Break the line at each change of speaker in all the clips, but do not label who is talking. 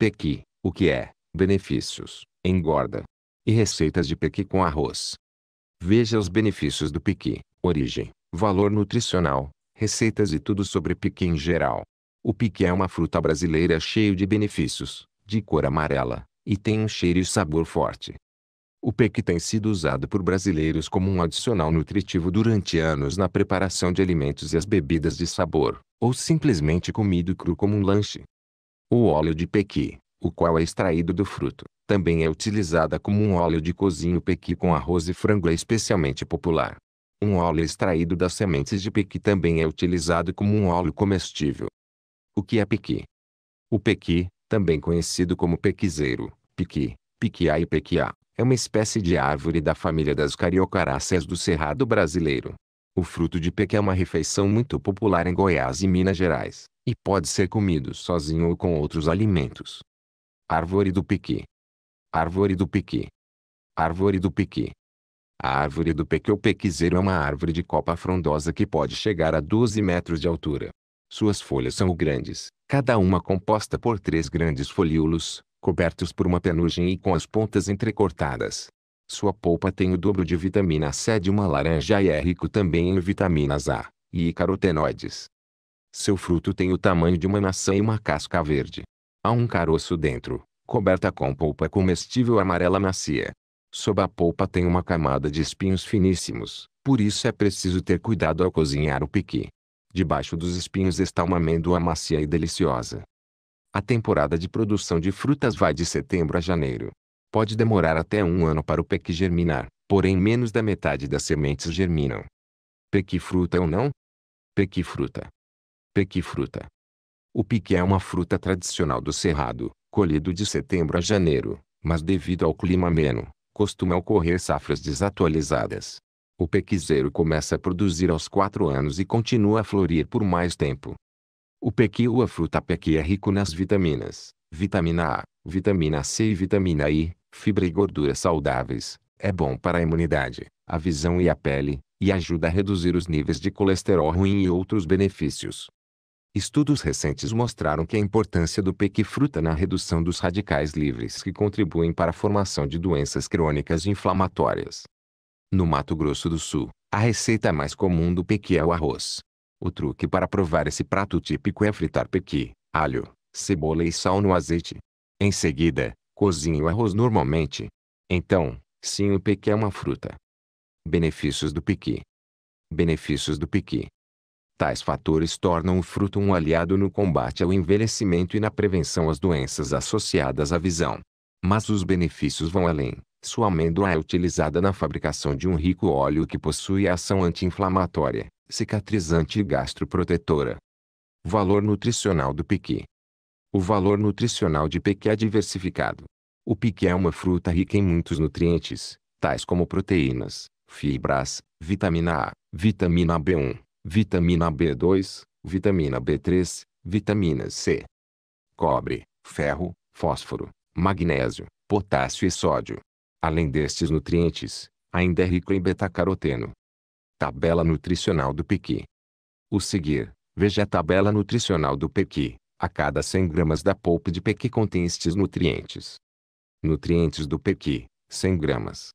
Pequi, o que é, benefícios, engorda. E receitas de pequi com arroz. Veja os benefícios do pequi, origem, valor nutricional, receitas e tudo sobre pequi em geral. O pequi é uma fruta brasileira cheio de benefícios, de cor amarela, e tem um cheiro e sabor forte. O pequi tem sido usado por brasileiros como um adicional nutritivo durante anos na preparação de alimentos e as bebidas de sabor, ou simplesmente comido cru como um lanche. O óleo de pequi, o qual é extraído do fruto, também é utilizada como um óleo de cozinho pequi com arroz e frango é especialmente popular. Um óleo extraído das sementes de pequi também é utilizado como um óleo comestível. O que é pequi? O pequi, também conhecido como pequizeiro, piqui, piquiá e pequiá, é uma espécie de árvore da família das cariocaráceas do cerrado brasileiro, o fruto de pequa é uma refeição muito popular em Goiás e Minas Gerais, e pode ser comido sozinho ou com outros alimentos. Árvore do pequi. Árvore do pequi. Árvore do pequi. A árvore do pequi ou pequizeiro é uma árvore de copa frondosa que pode chegar a 12 metros de altura. Suas folhas são grandes, cada uma composta por três grandes folíolos, cobertos por uma penugem e com as pontas entrecortadas. Sua polpa tem o dobro de vitamina C de uma laranja e é rico também em vitaminas A e carotenoides. Seu fruto tem o tamanho de uma maçã e uma casca verde. Há um caroço dentro, coberta com polpa comestível amarela macia. Sob a polpa tem uma camada de espinhos finíssimos, por isso é preciso ter cuidado ao cozinhar o piqui. Debaixo dos espinhos está uma amêndoa macia e deliciosa. A temporada de produção de frutas vai de setembro a janeiro. Pode demorar até um ano para o pequi germinar, porém menos da metade das sementes germinam. Pequi-fruta é ou não? Pequi-fruta. Pequi-fruta. O piqui é uma fruta tradicional do cerrado, colhido de setembro a janeiro, mas devido ao clima ameno, costuma ocorrer safras desatualizadas. O pequizeiro começa a produzir aos quatro anos e continua a florir por mais tempo. O pequi ou a fruta pequi é rico nas vitaminas, vitamina A, vitamina C e vitamina I, fibra e gorduras saudáveis, é bom para a imunidade, a visão e a pele, e ajuda a reduzir os níveis de colesterol ruim e outros benefícios. Estudos recentes mostraram que a importância do pequi-fruta na redução dos radicais livres que contribuem para a formação de doenças crônicas e inflamatórias. No Mato Grosso do Sul, a receita mais comum do pequi é o arroz. O truque para provar esse prato típico é fritar pequi, alho, cebola e sal no azeite. Em seguida, Cozinho o arroz normalmente. Então, sim o pequi é uma fruta. Benefícios do pequi. Benefícios do pequi. Tais fatores tornam o fruto um aliado no combate ao envelhecimento e na prevenção às doenças associadas à visão. Mas os benefícios vão além. Sua amêndoa é utilizada na fabricação de um rico óleo que possui ação anti-inflamatória, cicatrizante e gastroprotetora. Valor nutricional do piqui. O valor nutricional de piqui é diversificado. O pequi é uma fruta rica em muitos nutrientes, tais como proteínas, fibras, vitamina A, vitamina B1, vitamina B2, vitamina B3, vitamina C, cobre, ferro, fósforo, magnésio, potássio e sódio. Além destes nutrientes, ainda é rico em beta-caroteno. Tabela nutricional do pequi. O seguir, veja a tabela nutricional do pequi a cada 100 gramas da polpa de pequi contém estes nutrientes. Nutrientes do pequi, 100 gramas.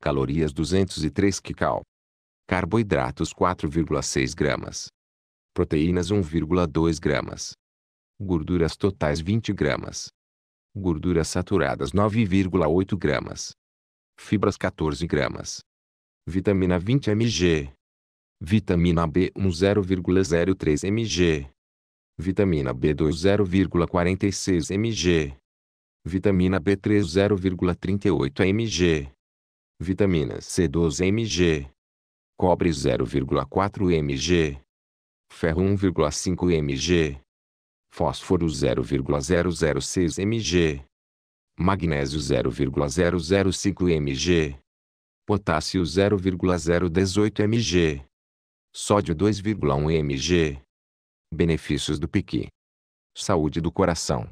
Calorias 203 kcal. Carboidratos 4,6 gramas. Proteínas 1,2 gramas. Gorduras totais 20 gramas. Gorduras saturadas 9,8 gramas. Fibras 14 gramas. Vitamina 20 mg. Vitamina B1 0,03 mg. Vitamina B2 0,46 mg. Vitamina B3 0,38 mg. Vitamina C12 mg. Cobre 0,4 mg. Ferro 1,5 mg. Fósforo 0,006 mg. Magnésio 0,005 mg. Potássio 0,018 mg. Sódio 2,1 mg. Benefícios do PIQ. Saúde do coração.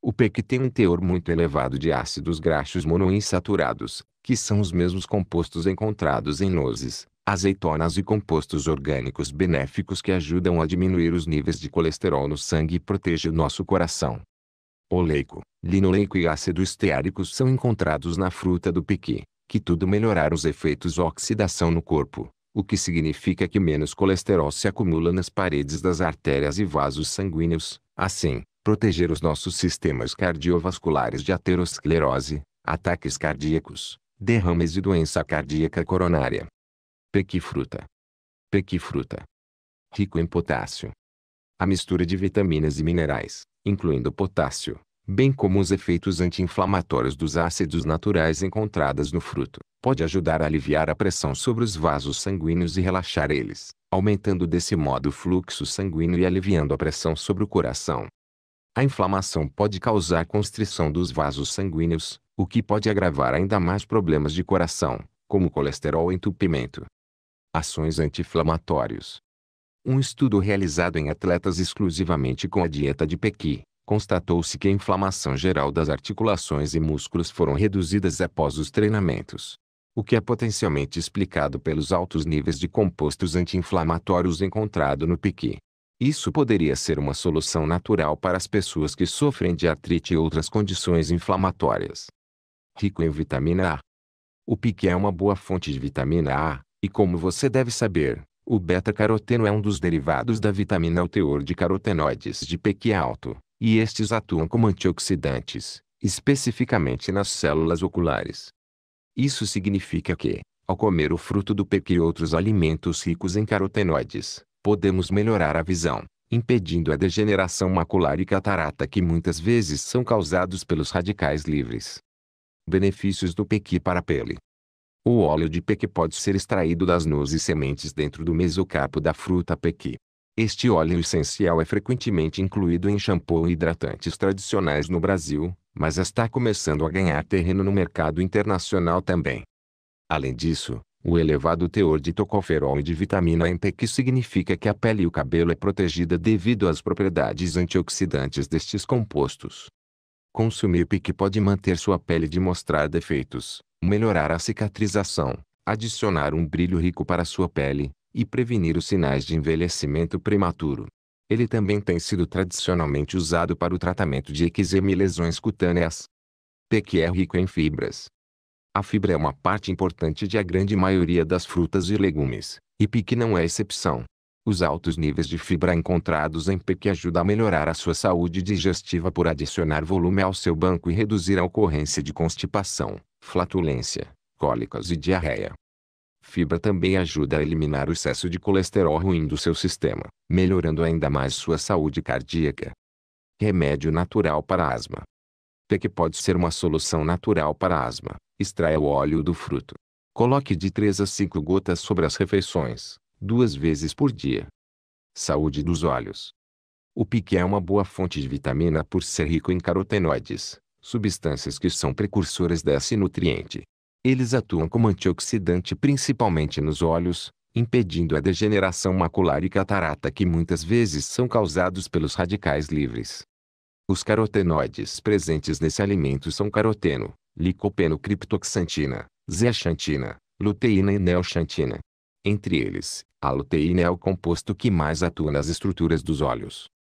O PEC tem um teor muito elevado de ácidos graxos monoinsaturados, que são os mesmos compostos encontrados em nozes, azeitonas e compostos orgânicos benéficos que ajudam a diminuir os níveis de colesterol no sangue e protege o nosso coração. Oleico, linoleico e ácido esteárico são encontrados na fruta do piqui, que tudo melhorar os efeitos oxidação no corpo, o que significa que menos colesterol se acumula nas paredes das artérias e vasos sanguíneos. Assim, proteger os nossos sistemas cardiovasculares de aterosclerose, ataques cardíacos, derrames e doença cardíaca coronária. Pequifruta. Pequifruta. Rico em potássio. A mistura de vitaminas e minerais, incluindo potássio, bem como os efeitos anti-inflamatórios dos ácidos naturais encontradas no fruto, pode ajudar a aliviar a pressão sobre os vasos sanguíneos e relaxar eles, aumentando desse modo o fluxo sanguíneo e aliviando a pressão sobre o coração. A inflamação pode causar constrição dos vasos sanguíneos, o que pode agravar ainda mais problemas de coração, como colesterol e entupimento. Ações anti-inflamatórios. Um estudo realizado em atletas exclusivamente com a dieta de Pequi, constatou-se que a inflamação geral das articulações e músculos foram reduzidas após os treinamentos, o que é potencialmente explicado pelos altos níveis de compostos anti-inflamatórios encontrado no piqui. Isso poderia ser uma solução natural para as pessoas que sofrem de artrite e outras condições inflamatórias. Rico em vitamina A. O piqui é uma boa fonte de vitamina A, e como você deve saber, o beta-caroteno é um dos derivados da vitamina o teor de carotenoides de pequi alto e estes atuam como antioxidantes, especificamente nas células oculares. Isso significa que, ao comer o fruto do pequi e outros alimentos ricos em carotenoides, podemos melhorar a visão, impedindo a degeneração macular e catarata que muitas vezes são causados pelos radicais livres. Benefícios do pequi para a pele. O óleo de pequi pode ser extraído das nozes e sementes dentro do mesocarpo da fruta pequi, este óleo essencial é frequentemente incluído em shampoo e hidratantes tradicionais no Brasil, mas está começando a ganhar terreno no mercado internacional também. Além disso, o elevado teor de tocoferol e de vitamina que significa que a pele e o cabelo é protegida devido às propriedades antioxidantes destes compostos. Consumir PIC pode manter sua pele de mostrar defeitos, melhorar a cicatrização, adicionar um brilho rico para sua pele, e prevenir os sinais de envelhecimento prematuro. Ele também tem sido tradicionalmente usado para o tratamento de eczema e lesões cutâneas. PQ é rico em fibras. A fibra é uma parte importante de a grande maioria das frutas e legumes, e PQ não é exceção. Os altos níveis de fibra encontrados em PEC ajudam a melhorar a sua saúde digestiva por adicionar volume ao seu banco e reduzir a ocorrência de constipação, flatulência, cólicas e diarreia. Fibra também ajuda a eliminar o excesso de colesterol ruim do seu sistema, melhorando ainda mais sua saúde cardíaca. Remédio natural para asma. Tec pode ser uma solução natural para asma. Extraia o óleo do fruto. Coloque de 3 a 5 gotas sobre as refeições, duas vezes por dia. Saúde dos olhos. O pique é uma boa fonte de vitamina por ser rico em carotenoides, substâncias que são precursoras desse nutriente. Eles atuam como antioxidante principalmente nos olhos, impedindo a degeneração macular e catarata que muitas vezes são causados pelos radicais livres. Os carotenoides presentes nesse alimento são caroteno, licopeno criptoxantina, zeaxantina, luteína e neoxantina. Entre eles, a luteína é o composto que mais atua nas estruturas dos olhos.